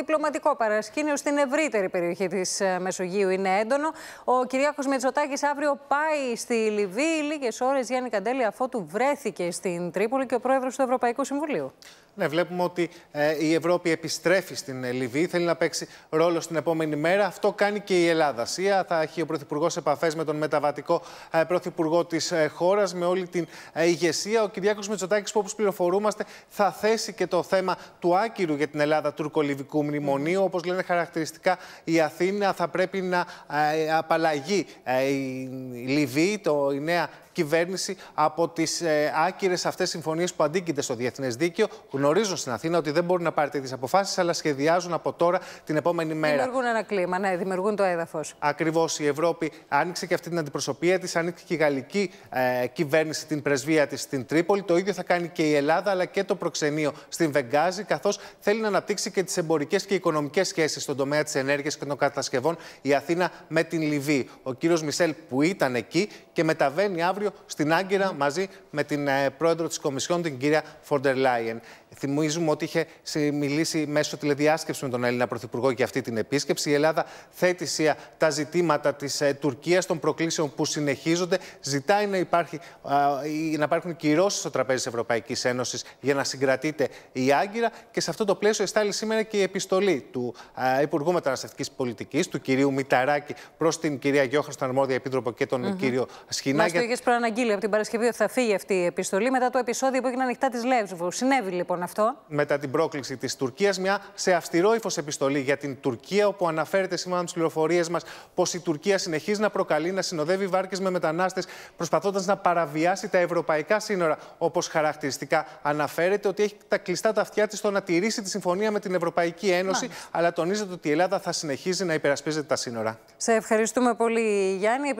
διπλωματικό παρασκήνιο στην ευρύτερη περιοχή της ε, Μεσογείου είναι έντονο. Ο Κυριάκος Μετσοτάκης αύριο πάει στη Λιβύη. Λίγες ώρες Γιάννη Καντέλη αφότου βρέθηκε στην Τρίπολη και ο πρόεδρος του Ευρωπαϊκού Συμβουλίου. Ναι, βλέπουμε ότι ε, η Ευρώπη επιστρέφει στην ε, Λιβύη, θέλει να παίξει ρόλο στην επόμενη μέρα. Αυτό κάνει και η Ελλάδα. Σία θα έχει ο Πρωθυπουργός επαφές με τον μεταβατικό ε, Πρωθυπουργό της ε, χώρας, με όλη την ε, ηγεσία. Ο Κυριάκος Μητσοτάκης, που όπως πληροφορούμαστε, θα θέσει και το θέμα του άκυρου για την Ελλάδα τουρκο τουρκο-λιβικού μνημονίου. Mm. Όπως λένε χαρακτηριστικά, η Αθήνα θα πρέπει να απαλλαγεί η Λιβύη, το, η νέα κυβέρνηση από τις ε, άκυρες αυτές συμφωνίες που αντίκειται στο διεθνές δίκαιο. Γνωρίζουν στην Αθήνα ότι δεν μπορεί να πάρει τέτοιες αποφάσεις, αλλά σχεδιάζουν από τώρα την επόμενη μέρα. Δημιουργούν ένα κλίμα, ναι, δημιουργούν το έδαφος. Ακριβώς η Ευρώπη άνοιξε και αυτή την αντιπροσωπεία της, άνοιξε και η γαλλική ε, κυβέρνηση την πρεσβεία της στην Τρίπολη. Το ίδιο θα κάνει και η Ελλάδα, αλλά και το προξενείο στην Βεγγάζη, καθώς θέλει να αναπτύξει και τις εμπορικές και οικονομικές σχέσεις στον τομέα της ενέργειας και των κατασκευών η Αθήνα με την Λιβύη. Ο κύριος Μισελ που ήταν εκεί και μεταβαίνει αύριο αύριο στην Άγκυρα μαζί με την ε, πρόεδρο της Κομισιόν, την κυρία Φόντερ Λάιεν. Θυμίζουμε ότι είχε μιλήσει μέσω τηλεδιάσκεψης με τον Έλληνα Πρωθυπουργό για αυτή την επίσκεψη. Η Ελλάδα θέτει τα ζητήματα της ε, Τουρκίας, των προκλήσεων που συνεχίζονται. Ζητάει να, υπάρχει, να υπάρχουν κυρώσεις στο τραπέζι της Ευρωπαϊκής Ένωσης για να συγκρατείται η Άγκυρα. Και σε αυτό το πλαίσιο εστάλει σήμερα και η επιστολή του Υπουργού Μεταναστευτικής Πολιτικής, του κυρίου Μηταράκη, προς την κυρία Γιώχα τον αρμόδια επίτροπο και τον κύριο Σχοινά αναγγείλει από την Παρασκευή ότι θα φύγει αυτή η επιστολή μετά το επεισόδιο που έγινε ανοιχτά της Λέσβου. Συνέβη λοιπόν αυτό. Μετά την πρόκληση της Τουρκίας, μια σε αυστηρό ύφος επιστολή για την Τουρκία, όπου αναφέρεται σήμερα με τις πληροφορίες μας πως η Τουρκία συνεχίζει να προκαλεί, να συνοδεύει βάρκες με μετανάστες, προσπαθώντας να παραβιάσει τα ευρωπαϊκά σύνορα. Όπως χαρακτηριστικά αναφέρεται ότι έχει τα κλειστά τα αυτιά της στο να τηρήσει τη συμφωνία με την Ευρωπαϊκή Ένωση, αλλά τονίζεται ότι η Ελλάδα θα συνεχίζει να υπερασπίζεται τα σύνορα. Σε ευχαριστούμε πολύ, Γιάννη.